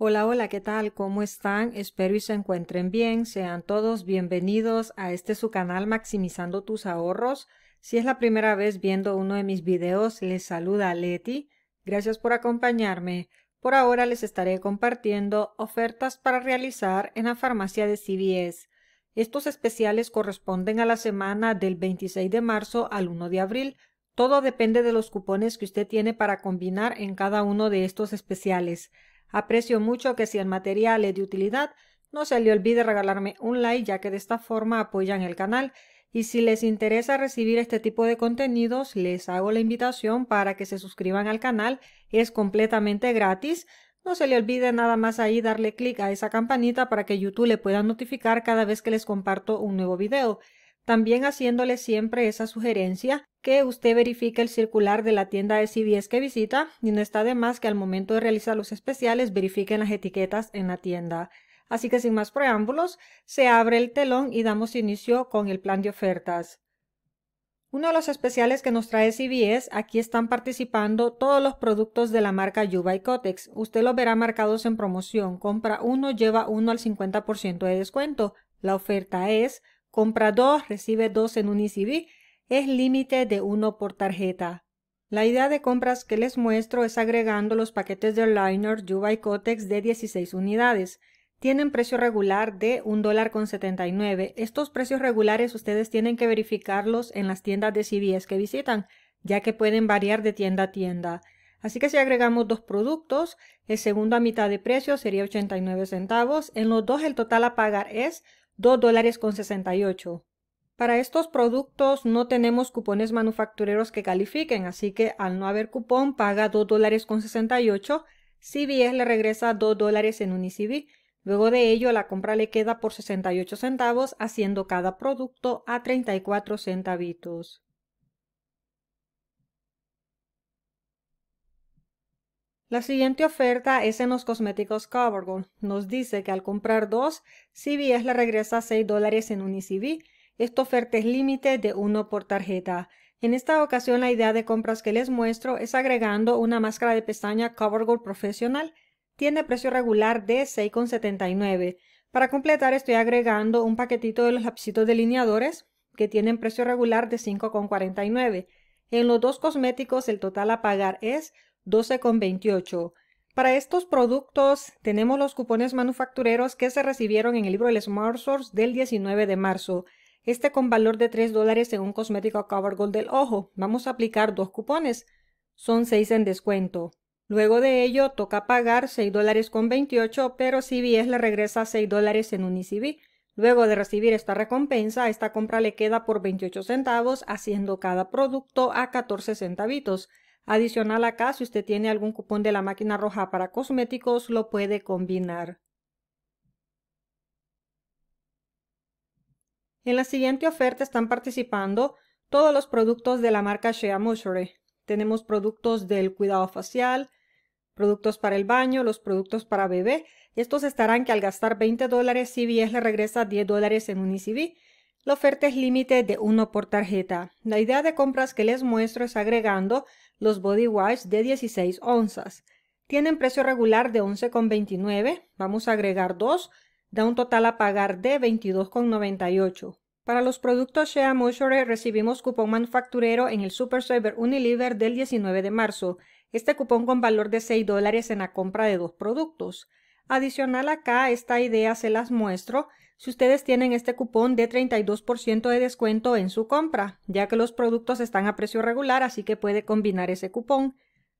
Hola, hola, ¿qué tal? ¿Cómo están? Espero y se encuentren bien. Sean todos bienvenidos a este su canal Maximizando tus ahorros. Si es la primera vez viendo uno de mis videos, les saluda Leti. Gracias por acompañarme. Por ahora les estaré compartiendo ofertas para realizar en la farmacia de CVS. Estos especiales corresponden a la semana del 26 de marzo al 1 de abril. Todo depende de los cupones que usted tiene para combinar en cada uno de estos especiales. Aprecio mucho que si el material es de utilidad, no se le olvide regalarme un like ya que de esta forma apoyan el canal y si les interesa recibir este tipo de contenidos les hago la invitación para que se suscriban al canal, es completamente gratis. No se le olvide nada más ahí darle clic a esa campanita para que YouTube le pueda notificar cada vez que les comparto un nuevo video. También haciéndole siempre esa sugerencia que usted verifique el circular de la tienda de CVS que visita y no está de más que al momento de realizar los especiales verifiquen las etiquetas en la tienda. Así que sin más preámbulos, se abre el telón y damos inicio con el plan de ofertas. Uno de los especiales que nos trae CVS, aquí están participando todos los productos de la marca Yuba y Cotex. Usted los verá marcados en promoción. Compra uno, lleva uno al 50% de descuento. La oferta es, compra dos, recibe dos en un ICB. E es límite de uno por tarjeta. La idea de compras que les muestro es agregando los paquetes de liner Yuba y Cotex de 16 unidades. Tienen precio regular de $1.79. Estos precios regulares ustedes tienen que verificarlos en las tiendas de CVS que visitan, ya que pueden variar de tienda a tienda. Así que si agregamos dos productos, el segundo a mitad de precio sería 89 centavos. En los dos el total a pagar es $2.68. Para estos productos no tenemos cupones manufactureros que califiquen, así que al no haber cupón paga $2.68, dólares con CBS le regresa 2 dólares en Unicv. Luego de ello la compra le queda por 68 centavos, haciendo cada producto a 34 centavitos. La siguiente oferta es en los cosméticos Covergirl. Nos dice que al comprar dos, CBS le regresa 6 dólares en Unicv esta oferta es límite de uno por tarjeta. En esta ocasión la idea de compras que les muestro es agregando una máscara de pestaña CoverGirl Profesional. Tiene precio regular de $6,79. Para completar estoy agregando un paquetito de los lapicitos delineadores que tienen precio regular de $5,49. En los dos cosméticos el total a pagar es $12,28. Para estos productos tenemos los cupones manufactureros que se recibieron en el libro del Smart Source del 19 de marzo este con valor de 3 dólares en un cosmético Cover del ojo. Vamos a aplicar dos cupones, son 6 en descuento. Luego de ello toca pagar 6 dólares con 28, pero CBS le regresa 6 dólares en Unicv. E Luego de recibir esta recompensa, esta compra le queda por 28 centavos, haciendo cada producto a 14 centavitos. Adicional acá, si usted tiene algún cupón de la máquina roja para cosméticos, lo puede combinar. En la siguiente oferta están participando todos los productos de la marca Shea Moisture. Tenemos productos del cuidado facial, productos para el baño, los productos para bebé. Estos estarán que al gastar 20 dólares, CVS le regresa 10 dólares en un ECV. La oferta es límite de uno por tarjeta. La idea de compras que les muestro es agregando los body wash de 16 onzas. Tienen precio regular de 11,29. Vamos a agregar dos da un total a pagar de 22,98. Para los productos Shea Moisture recibimos cupón manufacturero en el Super Server Unilever del 19 de marzo, este cupón con valor de 6 dólares en la compra de dos productos. Adicional acá, esta idea se las muestro si ustedes tienen este cupón de 32% de descuento en su compra, ya que los productos están a precio regular, así que puede combinar ese cupón.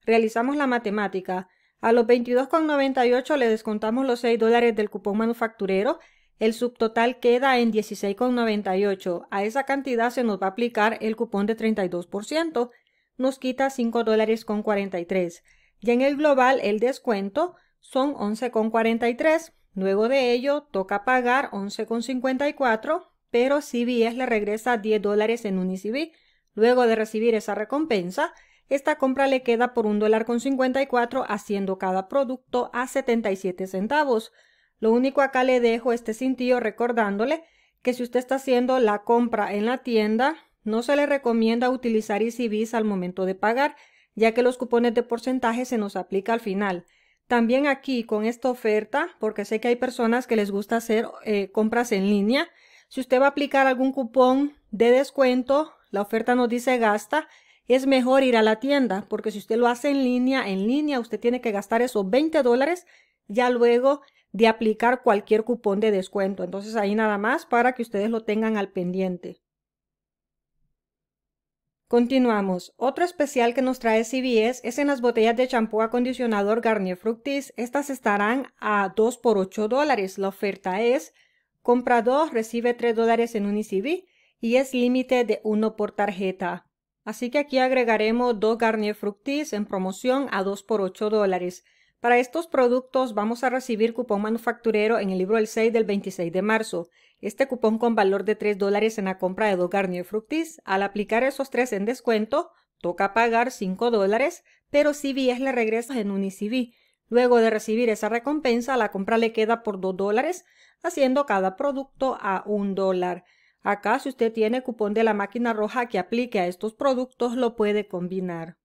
Realizamos la matemática. A los 22,98 le descontamos los 6 dólares del cupón manufacturero. El subtotal queda en 16,98. A esa cantidad se nos va a aplicar el cupón de 32%. Nos quita 5 dólares con 43. Y en el global el descuento son 11,43. Luego de ello toca pagar 11,54, pero si CBS le regresa 10 dólares en un Luego de recibir esa recompensa, esta compra le queda por un dólar con haciendo cada producto a 77 centavos. Lo único acá le dejo este cintillo recordándole que si usted está haciendo la compra en la tienda, no se le recomienda utilizar EasyBiz al momento de pagar, ya que los cupones de porcentaje se nos aplica al final. También aquí con esta oferta, porque sé que hay personas que les gusta hacer eh, compras en línea, si usted va a aplicar algún cupón de descuento, la oferta nos dice gasta es mejor ir a la tienda, porque si usted lo hace en línea, en línea usted tiene que gastar esos 20 dólares ya luego de aplicar cualquier cupón de descuento. Entonces ahí nada más para que ustedes lo tengan al pendiente. Continuamos. Otro especial que nos trae CBS es en las botellas de champú acondicionador Garnier Fructis. Estas estarán a 2 por 8 dólares. La oferta es compra 2, recibe 3 dólares en un ECB y es límite de 1 por tarjeta. Así que aquí agregaremos 2 Garnier Fructis en promoción a 2 por 8 dólares. Para estos productos vamos a recibir cupón manufacturero en el libro del 6 del 26 de marzo. Este cupón con valor de 3 dólares en la compra de 2 Garnier Fructis. Al aplicar esos 3 en descuento, toca pagar 5 dólares, pero CVS le regresas en un Luego de recibir esa recompensa, la compra le queda por 2 dólares, haciendo cada producto a 1 dólar. Acá, si usted tiene cupón de la máquina roja que aplique a estos productos, lo puede combinar.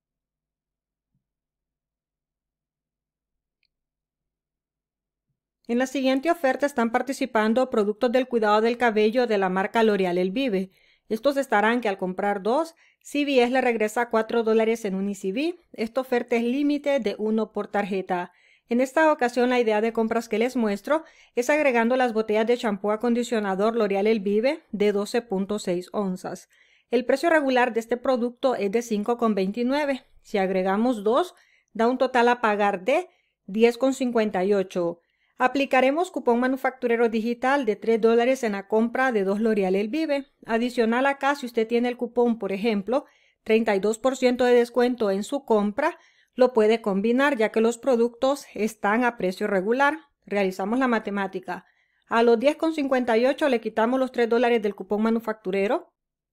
En la siguiente oferta están participando productos del cuidado del cabello de la marca L'Oreal El Vive. Estos estarán que al comprar dos, CVS le regresa 4 dólares en un icb e Esta oferta es límite de uno por tarjeta. En esta ocasión la idea de compras que les muestro es agregando las botellas de champú acondicionador L'Oreal El Vive de 12.6 onzas. El precio regular de este producto es de 5,29. Si agregamos dos, da un total a pagar de 10,58. Aplicaremos cupón manufacturero digital de 3 dólares en la compra de dos L'Oreal El Vive. Adicional acá, si usted tiene el cupón, por ejemplo, 32% de descuento en su compra, lo puede combinar ya que los productos están a precio regular. Realizamos la matemática. A los 10,58 le quitamos los 3 dólares del cupón manufacturero.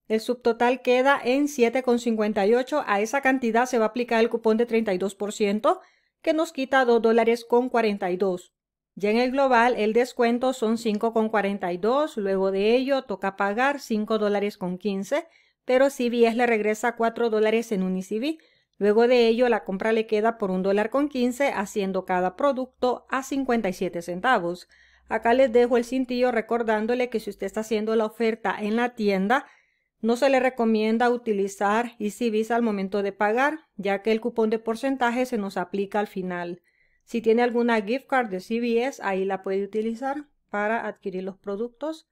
El subtotal queda en 7,58. A esa cantidad se va a aplicar el cupón de 32% que nos quita 2 dólares con 42. Ya en el global el descuento son 5,42. Luego de ello toca pagar 5 dólares con 15. Pero CBS le regresa 4 dólares en Unicivi Luego de ello, la compra le queda por un dólar con 15, haciendo cada producto a 57 centavos. Acá les dejo el cintillo recordándole que si usted está haciendo la oferta en la tienda, no se le recomienda utilizar Easy al momento de pagar, ya que el cupón de porcentaje se nos aplica al final. Si tiene alguna gift card de CVS, ahí la puede utilizar para adquirir los productos.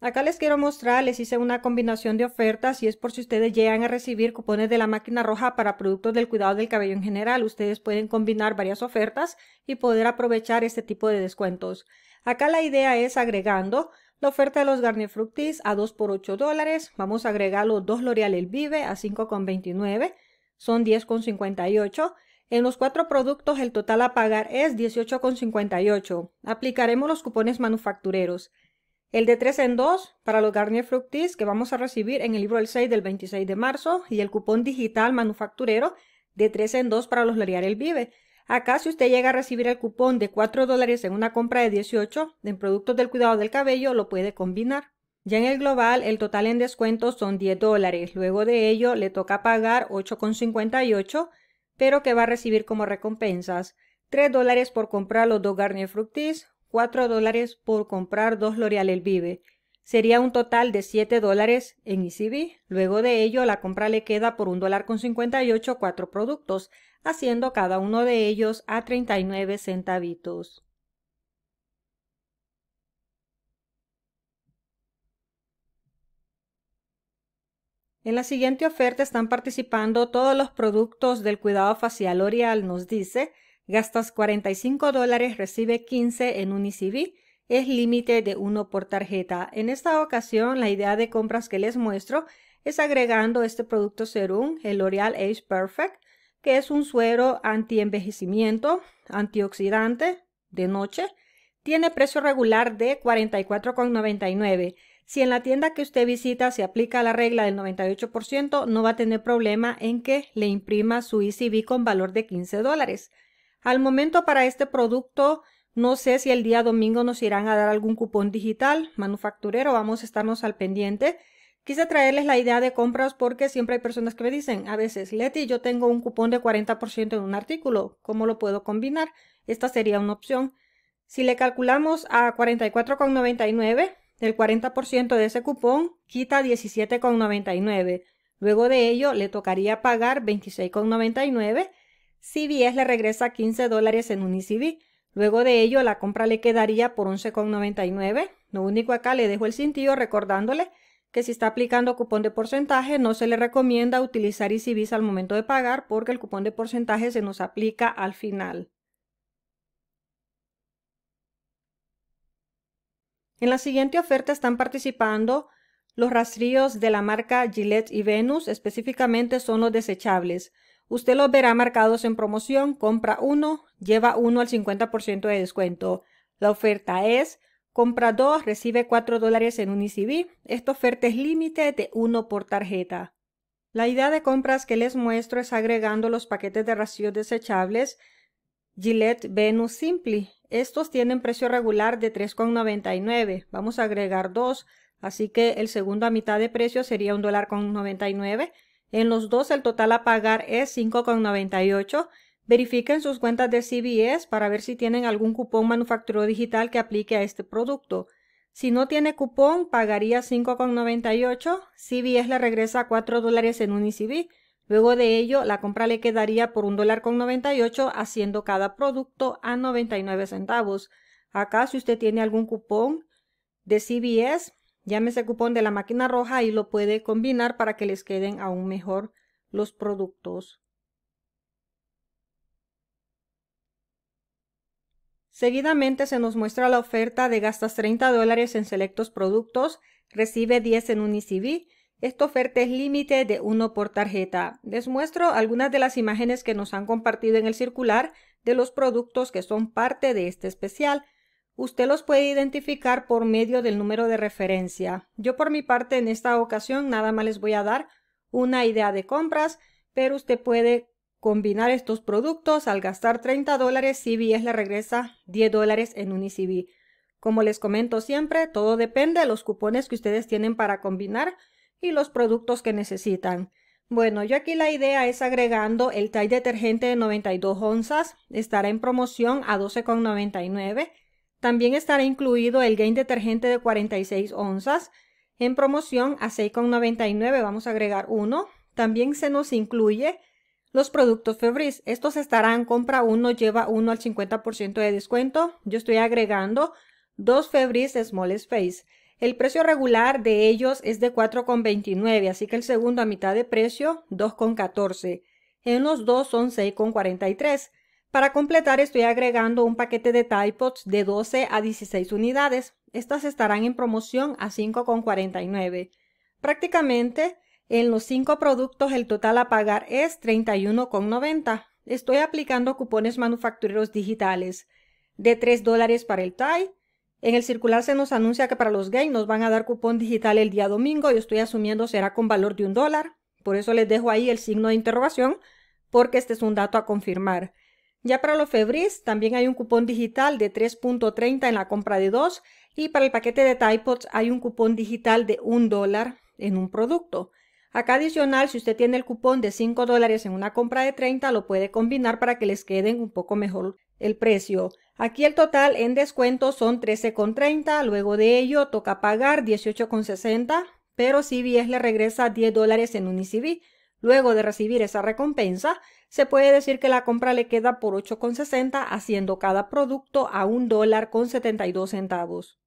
Acá les quiero mostrar, les hice una combinación de ofertas y es por si ustedes llegan a recibir cupones de la máquina roja para productos del cuidado del cabello en general. Ustedes pueden combinar varias ofertas y poder aprovechar este tipo de descuentos. Acá la idea es agregando la oferta de los Garnier Fructis a 2 por 8 dólares. Vamos a agregar los dos L'Oreal El Vive a 5,29. Son 10,58. En los cuatro productos el total a pagar es 18,58. Aplicaremos los cupones manufactureros. El de 3 en 2 para los Garnier Fructis que vamos a recibir en el libro del 6 del 26 de marzo y el cupón digital manufacturero de 3 en 2 para los L'Oreal El Vive. Acá si usted llega a recibir el cupón de 4 dólares en una compra de 18 en productos del cuidado del cabello lo puede combinar. Ya en el global el total en descuentos son 10 dólares, luego de ello le toca pagar 8,58 pero que va a recibir como recompensas 3 dólares por comprar los dos Garnier Fructis, 4 dólares por comprar dos L'Oreal El Vive. Sería un total de 7 dólares en ECB. Luego de ello, la compra le queda por un dólar con 58 cuatro productos, haciendo cada uno de ellos a 39 centavitos. En la siguiente oferta están participando todos los productos del cuidado facial L'Oreal, nos dice, Gastas 45 dólares, recibe 15 en un Unicv. Es límite de uno por tarjeta. En esta ocasión, la idea de compras que les muestro es agregando este producto serum, el L'Oreal Age Perfect, que es un suero anti-envejecimiento, antioxidante, de noche. Tiene precio regular de 44,99. Si en la tienda que usted visita se aplica la regla del 98%, no va a tener problema en que le imprima su ECB con valor de 15 dólares. Al momento para este producto, no sé si el día domingo nos irán a dar algún cupón digital manufacturero, vamos a estarnos al pendiente. Quise traerles la idea de compras porque siempre hay personas que me dicen, a veces, Leti, yo tengo un cupón de 40% en un artículo, ¿cómo lo puedo combinar? Esta sería una opción. Si le calculamos a 44,99, el 40% de ese cupón quita 17,99. Luego de ello le tocaría pagar 26,99 CBS le regresa 15 dólares en Unicv. Luego de ello, la compra le quedaría por 11,99. Lo único acá le dejo el cintillo recordándole que si está aplicando cupón de porcentaje no se le recomienda utilizar ICBs al momento de pagar porque el cupón de porcentaje se nos aplica al final. En la siguiente oferta están participando los rastrillos de la marca Gillette y Venus, específicamente son los desechables. Usted los verá marcados en promoción, compra uno, lleva uno al 50% de descuento. La oferta es, compra dos, recibe 4 dólares en un ICB. E Esta oferta es límite de uno por tarjeta. La idea de compras que les muestro es agregando los paquetes de rastrillos desechables Gillette Venus Simply. Estos tienen precio regular de 3,99. Vamos a agregar dos, así que el segundo a mitad de precio sería $1,99. En los dos el total a pagar es 5,98. Verifiquen sus cuentas de CBS para ver si tienen algún cupón manufacturero digital que aplique a este producto. Si no tiene cupón, pagaría 5,98. CBS le regresa 4 dólares en un ICB. E Luego de ello, la compra le quedaría por un dólar con haciendo cada producto a 99 centavos. Acá, si usted tiene algún cupón de CBS, me ese cupón de la máquina roja y lo puede combinar para que les queden aún mejor los productos. Seguidamente se nos muestra la oferta de gastas 30 dólares en selectos productos, recibe 10 en ICB. Esta oferta es límite de 1 por tarjeta. Les muestro algunas de las imágenes que nos han compartido en el circular de los productos que son parte de este especial. Usted los puede identificar por medio del número de referencia. Yo por mi parte en esta ocasión nada más les voy a dar una idea de compras, pero usted puede combinar estos productos. Al gastar 30 dólares, CBS le regresa 10 dólares en un e Como les comento siempre, todo depende de los cupones que ustedes tienen para combinar y los productos que necesitan. Bueno, yo aquí la idea es agregando el tie detergente de 92 onzas, estará en promoción a 12,99 también estará incluido el gain detergente de 46 onzas. En promoción a 6,99 vamos a agregar uno. También se nos incluye los productos Febris. Estos estarán compra uno, lleva uno al 50% de descuento. Yo estoy agregando dos Febris Small Space. El precio regular de ellos es de 4,29, así que el segundo a mitad de precio, 2,14. En los dos son 6,43. Para completar estoy agregando un paquete de Tide de 12 a 16 unidades. Estas estarán en promoción a 5,49. Prácticamente en los 5 productos el total a pagar es 31,90. Estoy aplicando cupones manufactureros digitales de 3 dólares para el TAI. En el circular se nos anuncia que para los gays nos van a dar cupón digital el día domingo. y estoy asumiendo será con valor de un dólar. Por eso les dejo ahí el signo de interrogación porque este es un dato a confirmar. Ya para los Febris también hay un cupón digital de 3.30 en la compra de dos y para el paquete de Typots hay un cupón digital de un dólar en un producto. Acá adicional, si usted tiene el cupón de 5 dólares en una compra de 30, lo puede combinar para que les queden un poco mejor el precio. Aquí el total en descuento son 13,30, luego de ello toca pagar 18,60, pero si bien le regresa 10 dólares en un ICB. E Luego de recibir esa recompensa, se puede decir que la compra le queda por 8,60 haciendo cada producto a un dólar con 72 centavos.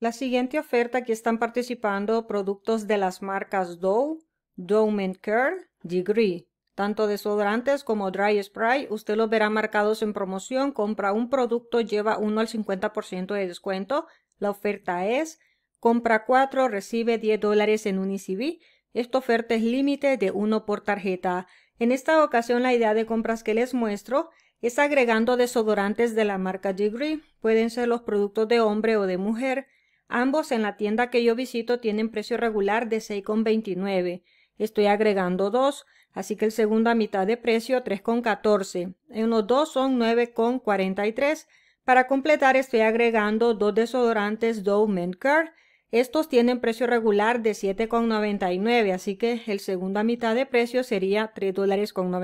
La siguiente oferta aquí están participando productos de las marcas Dow, Dome Care, Degree. Tanto desodorantes como dry spray, usted los verá marcados en promoción. Compra un producto, lleva uno al 50% de descuento. La oferta es Compra 4, recibe 10 dólares en Unicv. E esta oferta es límite de 1 por tarjeta. En esta ocasión la idea de compras que les muestro es agregando desodorantes de la marca Degree. Pueden ser los productos de hombre o de mujer. Ambos en la tienda que yo visito tienen precio regular de 6,29. Estoy agregando 2, así que el segundo a mitad de precio 3,14. En los dos son 9,43. Para completar estoy agregando dos desodorantes Dove Men estos tienen precio regular de 7,99, así que el segunda mitad de precio sería $3.99. dólares con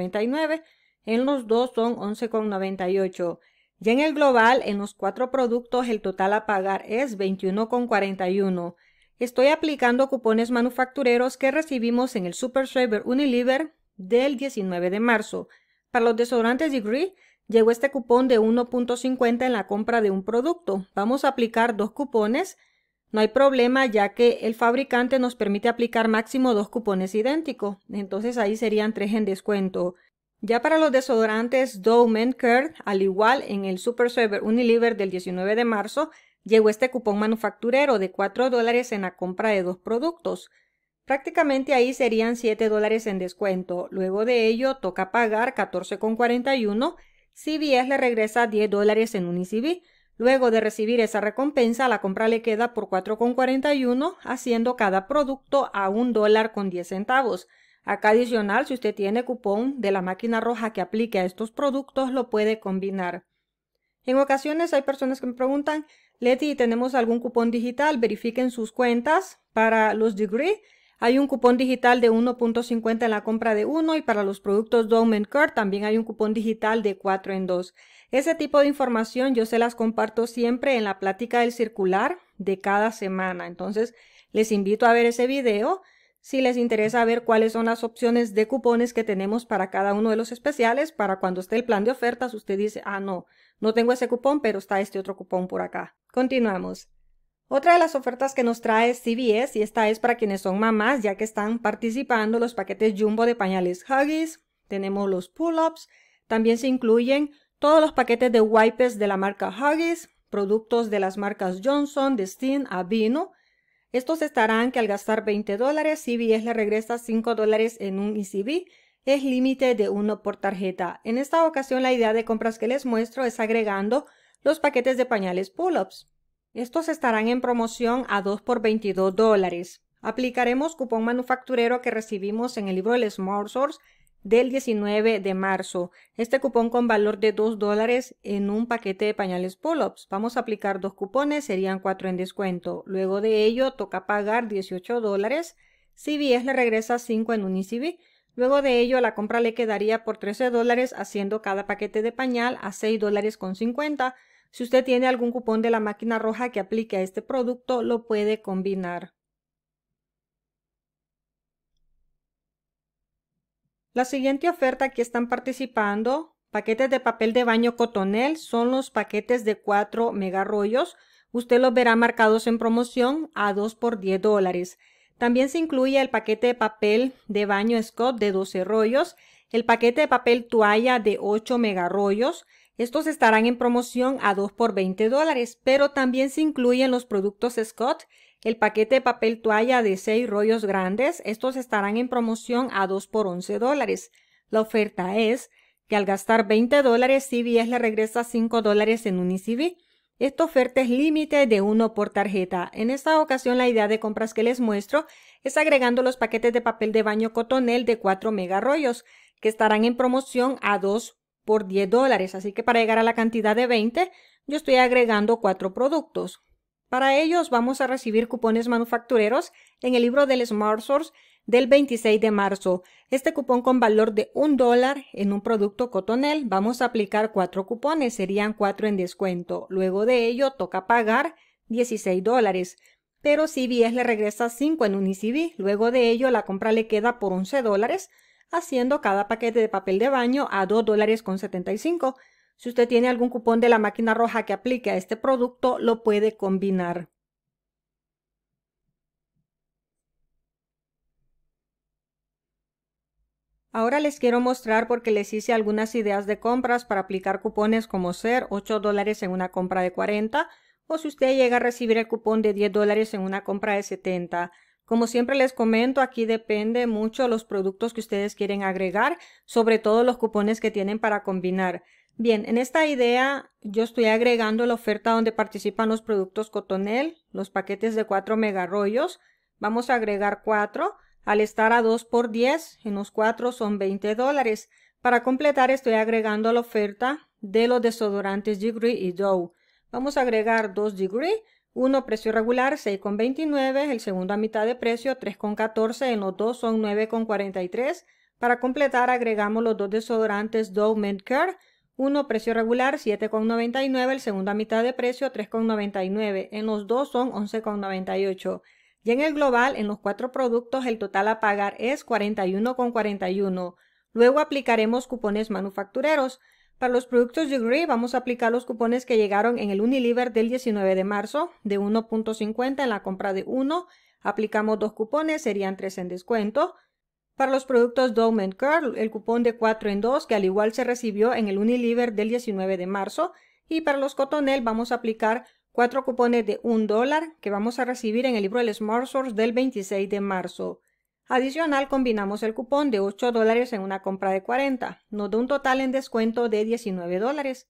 En los dos son 11,98. Ya en el global, en los cuatro productos, el total a pagar es 21,41. Estoy aplicando cupones manufactureros que recibimos en el Super Saver Unilever del 19 de marzo. Para los desodorantes Degree, llegó este cupón de 1.50 en la compra de un producto. Vamos a aplicar dos cupones no hay problema ya que el fabricante nos permite aplicar máximo dos cupones idénticos, entonces ahí serían tres en descuento. Ya para los desodorantes Dow Men Care, al igual en el Super Server Unilever del 19 de marzo, llegó este cupón manufacturero de 4 dólares en la compra de dos productos. Prácticamente ahí serían 7 dólares en descuento. Luego de ello toca pagar 14,41. CVS le regresa 10 dólares en Unicv. E Luego de recibir esa recompensa, la compra le queda por 4,41, haciendo cada producto a un dólar con 10 centavos. Acá adicional, si usted tiene cupón de la máquina roja que aplique a estos productos, lo puede combinar. En ocasiones hay personas que me preguntan, Leti, ¿tenemos algún cupón digital? Verifiquen sus cuentas para los degree hay un cupón digital de 1.50 en la compra de uno y para los productos Dome Curl también hay un cupón digital de 4 en 2. Ese tipo de información yo se las comparto siempre en la plática del circular de cada semana. Entonces, les invito a ver ese video si les interesa ver cuáles son las opciones de cupones que tenemos para cada uno de los especiales, para cuando esté el plan de ofertas, usted dice, ah, no, no tengo ese cupón, pero está este otro cupón por acá. Continuamos. Otra de las ofertas que nos trae CBS, y esta es para quienes son mamás, ya que están participando los paquetes jumbo de pañales Huggies, tenemos los pull-ups, también se incluyen todos los paquetes de wipes de la marca Huggies, productos de las marcas Johnson, Destin, Avino. Estos estarán que al gastar 20 dólares, CBS le regresa 5 dólares en un ECB, es límite de uno por tarjeta. En esta ocasión la idea de compras que les muestro es agregando los paquetes de pañales pull-ups. Estos estarán en promoción a 2 por 22 dólares. Aplicaremos cupón manufacturero que recibimos en el libro del Small Source del 19 de marzo. Este cupón con valor de 2 dólares en un paquete de pañales pull-ups. Vamos a aplicar dos cupones, serían 4 en descuento. Luego de ello toca pagar 18 dólares. es le regresa 5 en Unicv. Luego de ello la compra le quedaría por 13 dólares haciendo cada paquete de pañal a 6 dólares con 50 si usted tiene algún cupón de la máquina roja que aplique a este producto, lo puede combinar. La siguiente oferta que están participando, paquetes de papel de baño cotonel, son los paquetes de 4 megarrollos. Usted los verá marcados en promoción a 2 por 10 dólares. También se incluye el paquete de papel de baño Scott de 12 rollos, el paquete de papel toalla de 8 megarrollos, estos estarán en promoción a 2 por 20 dólares, pero también se incluyen los productos Scott, el paquete de papel toalla de 6 rollos grandes, estos estarán en promoción a 2 por 11 dólares. La oferta es que al gastar 20 dólares, CVS le regresa 5 dólares en UniCV. Esta oferta es límite de uno por tarjeta. En esta ocasión la idea de compras que les muestro es agregando los paquetes de papel de baño cotonel de 4 mega rollos que estarán en promoción a 2 por 10 dólares. Así que para llegar a la cantidad de 20, yo estoy agregando cuatro productos. Para ellos vamos a recibir cupones manufactureros en el libro del Smart Source del 26 de marzo. Este cupón con valor de un dólar en un producto cotonel, vamos a aplicar cuatro cupones, serían cuatro en descuento. Luego de ello toca pagar 16 dólares, pero si CBS le regresa 5 en un ECB. Luego de ello la compra le queda por 11 dólares, haciendo cada paquete de papel de baño a $2.75. dólares con Si usted tiene algún cupón de la máquina roja que aplique a este producto, lo puede combinar. Ahora les quiero mostrar porque les hice algunas ideas de compras para aplicar cupones como ser 8 dólares en una compra de 40 o si usted llega a recibir el cupón de 10 dólares en una compra de 70. Como siempre les comento, aquí depende mucho los productos que ustedes quieren agregar, sobre todo los cupones que tienen para combinar. Bien, en esta idea yo estoy agregando la oferta donde participan los productos Cotonel, los paquetes de 4 megarrollos. Vamos a agregar 4. Al estar a 2 por 10, en los 4 son 20 dólares. Para completar estoy agregando la oferta de los desodorantes Degree y Joe Vamos a agregar 2 Degree uno precio regular 6,29, el segundo a mitad de precio 3,14, en los dos son 9,43. Para completar agregamos los dos desodorantes Dove Men Care, uno precio regular 7,99, el segundo a mitad de precio 3,99, en los dos son 11,98. Y en el global, en los cuatro productos, el total a pagar es 41,41. Luego aplicaremos cupones manufactureros. Para los productos Degree vamos a aplicar los cupones que llegaron en el Unilever del 19 de marzo de 1.50 en la compra de 1. Aplicamos dos cupones, serían 3 en descuento. Para los productos Dome Curl, el cupón de 4 en 2 que al igual se recibió en el Unilever del 19 de marzo. Y para los Cotonel vamos a aplicar cuatro cupones de 1 dólar que vamos a recibir en el libro El Smart Source del 26 de marzo. Adicional, combinamos el cupón de 8 dólares en una compra de 40. Nos da un total en descuento de 19 dólares.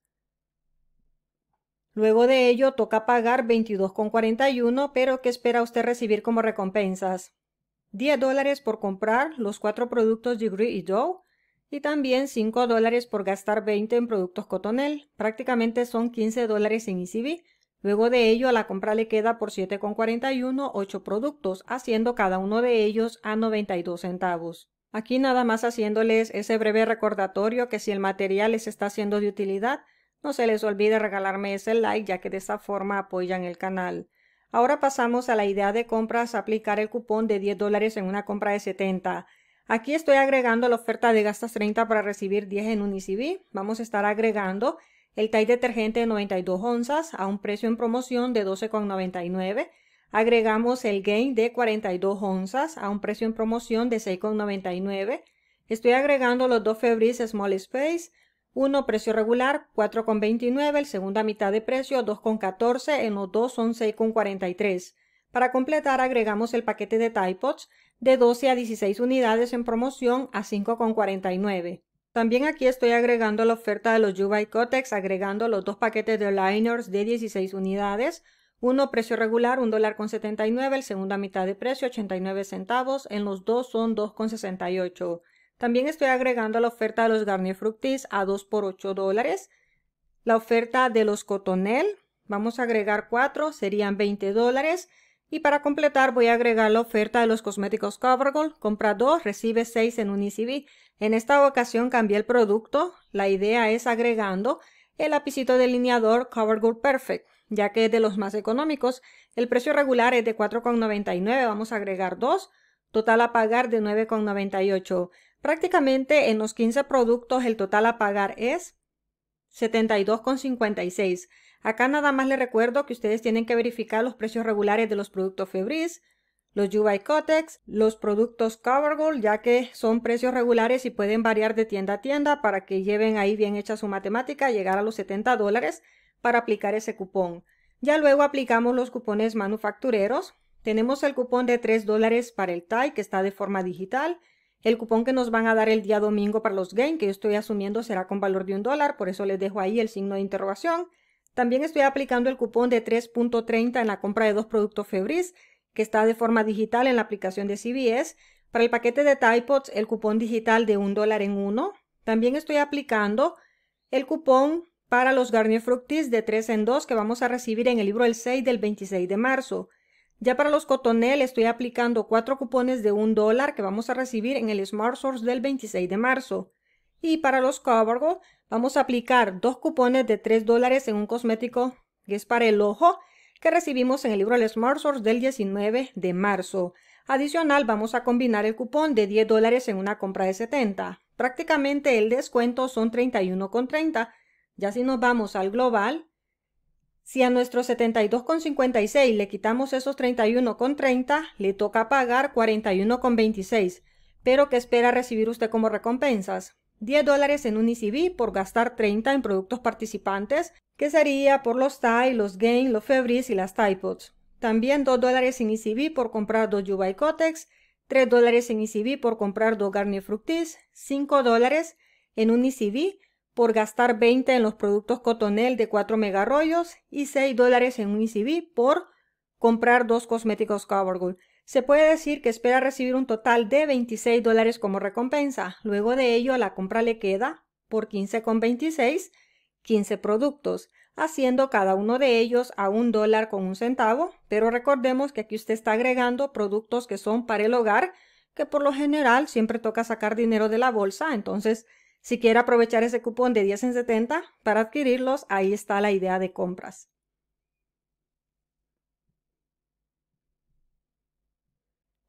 Luego de ello, toca pagar 22,41, pero ¿qué espera usted recibir como recompensas? 10 dólares por comprar los cuatro productos Degree y Joe, y también 5 dólares por gastar 20 en productos Cotonel. Prácticamente son 15 dólares en ECB. Luego de ello, a la compra le queda por 7,41 8 productos, haciendo cada uno de ellos a 92 centavos. Aquí nada más haciéndoles ese breve recordatorio que si el material les está siendo de utilidad, no se les olvide regalarme ese like ya que de esa forma apoyan el canal. Ahora pasamos a la idea de compras, aplicar el cupón de 10 dólares en una compra de 70. Aquí estoy agregando la oferta de gastas 30 para recibir 10 en Unicivi. Vamos a estar agregando el Tide detergente de 92 onzas a un precio en promoción de 12,99. Agregamos el Gain de 42 onzas a un precio en promoción de 6,99. Estoy agregando los dos Febreze Small Space, uno precio regular 4,29, el segunda mitad de precio 2,14, en los dos son 6,43. Para completar agregamos el paquete de Tide Pods de 12 a 16 unidades en promoción a 5,49. También aquí estoy agregando la oferta de los Jubai Cotex, agregando los dos paquetes de liners de 16 unidades. Uno precio regular, $1.79, dólar 79, el segundo a mitad de precio, 89 centavos. En los dos son 2,68. También estoy agregando la oferta de los Garnier Fructis a 2 por 8 dólares. La oferta de los Cotonel, vamos a agregar 4, serían 20 dólares. Y para completar voy a agregar la oferta de los cosméticos CoverGirl. Compra dos, recibe seis en un En esta ocasión cambié el producto. La idea es agregando el lapicito delineador CoverGirl Perfect, ya que es de los más económicos. El precio regular es de 4,99. Vamos a agregar dos. Total a pagar de 9,98. Prácticamente en los 15 productos el total a pagar es 72,56. Acá nada más les recuerdo que ustedes tienen que verificar los precios regulares de los productos Febris, los yubai Cotex, los productos Covergold, ya que son precios regulares y pueden variar de tienda a tienda para que lleven ahí bien hecha su matemática, llegar a los 70 dólares para aplicar ese cupón. Ya luego aplicamos los cupones manufactureros. Tenemos el cupón de 3 dólares para el TAI, que está de forma digital. El cupón que nos van a dar el día domingo para los GAIN, que yo estoy asumiendo será con valor de un dólar, por eso les dejo ahí el signo de interrogación. También estoy aplicando el cupón de 3.30 en la compra de dos productos Febris, que está de forma digital en la aplicación de CBS. Para el paquete de Pods, el cupón digital de un dólar en uno. También estoy aplicando el cupón para los Garnier Fructis de 3 en 2 que vamos a recibir en el libro El 6 del 26 de marzo. Ya para los Cotonel estoy aplicando cuatro cupones de un dólar que vamos a recibir en el Smart Source del 26 de marzo. Y para los Covergo Vamos a aplicar dos cupones de 3 dólares en un cosmético que es para el ojo que recibimos en el libro de Smart del 19 de marzo. Adicional, vamos a combinar el cupón de 10 dólares en una compra de 70. Prácticamente el descuento son 31,30. Ya si nos vamos al global, si a nuestro 72,56 le quitamos esos 31,30, le toca pagar 41,26. Pero ¿qué espera recibir usted como recompensas? 10 dólares en un ECB por gastar 30 en productos participantes, que sería por los TIE, los GAIN, los Febris y las TIPODs. También 2 dólares en ECB por comprar dos Yubai Cotex, 3 dólares en ECB por comprar 2 Garnier Fructis, 5 dólares en un ECB por gastar 20 en los productos Cotonel de 4 megarrollos y 6 dólares en un ECB por comprar 2 cosméticos Covergold. Se puede decir que espera recibir un total de 26 dólares como recompensa. Luego de ello, a la compra le queda, por 15,26, 15 productos, haciendo cada uno de ellos a un dólar con un centavo. Pero recordemos que aquí usted está agregando productos que son para el hogar, que por lo general siempre toca sacar dinero de la bolsa. Entonces, si quiere aprovechar ese cupón de 10 en 70 para adquirirlos, ahí está la idea de compras.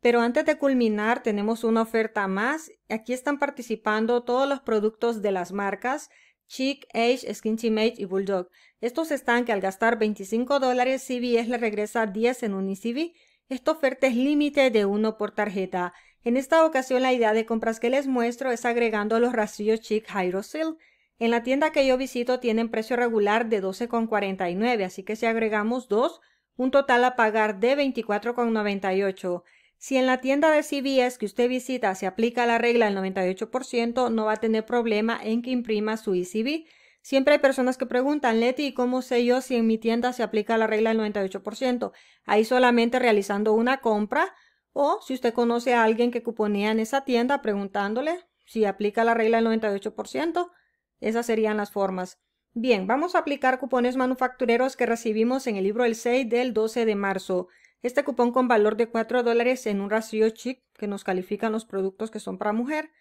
Pero antes de culminar, tenemos una oferta más. Aquí están participando todos los productos de las marcas Chic, Age, Skin y Bulldog. Estos están que al gastar 25 dólares, CBS le regresa 10 en Unicv. E esta oferta es límite de uno por tarjeta. En esta ocasión la idea de compras que les muestro es agregando los rastrillos Chic Hydrosil. En la tienda que yo visito tienen precio regular de 12,49, así que si agregamos dos, un total a pagar de 24,98. Si en la tienda de CVS que usted visita se aplica la regla del 98%, no va a tener problema en que imprima su ECB. Siempre hay personas que preguntan, Leti, ¿cómo sé yo si en mi tienda se aplica la regla del 98%? Ahí solamente realizando una compra o si usted conoce a alguien que cuponea en esa tienda preguntándole si aplica la regla del 98%, esas serían las formas. Bien, vamos a aplicar cupones manufactureros que recibimos en el libro El 6 del 12 de marzo. Este cupón con valor de 4 dólares en un ratio chic que nos califican los productos que son para mujer.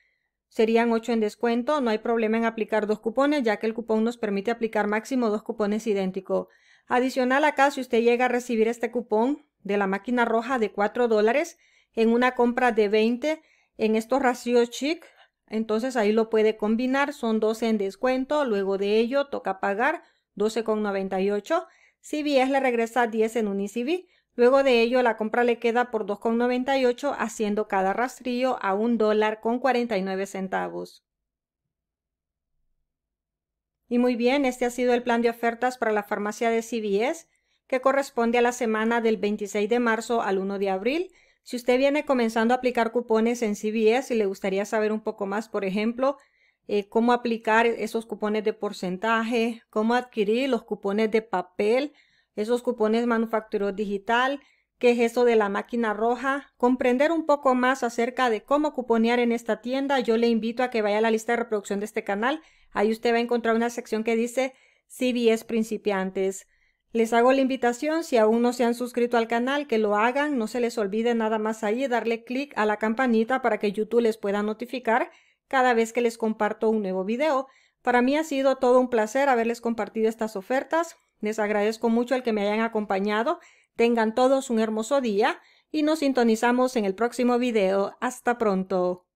Serían 8 en descuento, no hay problema en aplicar dos cupones ya que el cupón nos permite aplicar máximo dos cupones idénticos. Adicional acá, si usted llega a recibir este cupón de la máquina roja de 4 dólares en una compra de 20 en estos rastrillos chic, entonces ahí lo puede combinar, son 12 en descuento, luego de ello toca pagar 12,98. es le regresa 10 en un e Luego de ello, la compra le queda por 2,98 haciendo cada rastrillo a un dólar con 49 centavos. Y muy bien, este ha sido el plan de ofertas para la farmacia de CBS, que corresponde a la semana del 26 de marzo al 1 de abril. Si usted viene comenzando a aplicar cupones en CBS y le gustaría saber un poco más, por ejemplo, eh, cómo aplicar esos cupones de porcentaje, cómo adquirir los cupones de papel, esos cupones manufacturó digital, qué es eso de la máquina roja, comprender un poco más acerca de cómo cuponear en esta tienda, yo le invito a que vaya a la lista de reproducción de este canal. Ahí usted va a encontrar una sección que dice CBS principiantes. Les hago la invitación, si aún no se han suscrito al canal, que lo hagan, no se les olvide nada más ahí darle clic a la campanita para que YouTube les pueda notificar cada vez que les comparto un nuevo video. Para mí ha sido todo un placer haberles compartido estas ofertas. Les agradezco mucho el que me hayan acompañado. Tengan todos un hermoso día y nos sintonizamos en el próximo video. Hasta pronto.